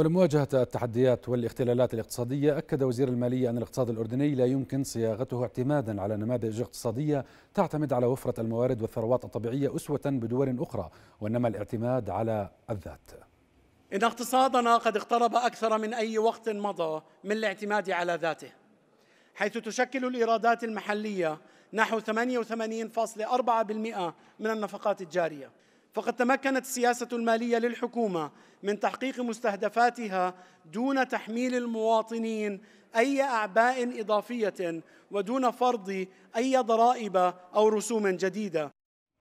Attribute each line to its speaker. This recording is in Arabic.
Speaker 1: ولمواجهة التحديات والاختلالات الاقتصادية أكد وزير المالية أن الاقتصاد الأردني لا يمكن صياغته اعتمادا على نماذج اقتصادية تعتمد على وفرة الموارد والثروات الطبيعية أسوة بدول أخرى وإنما الاعتماد على الذات
Speaker 2: إن اقتصادنا قد اقترب أكثر من أي وقت مضى من الاعتماد على ذاته حيث تشكل الإيرادات المحلية نحو 88.4% من النفقات الجارية فقد تمكنت السياسة المالية للحكومة من تحقيق مستهدفاتها دون تحميل المواطنين أي أعباء إضافية ودون فرض أي ضرائب أو رسوم جديدة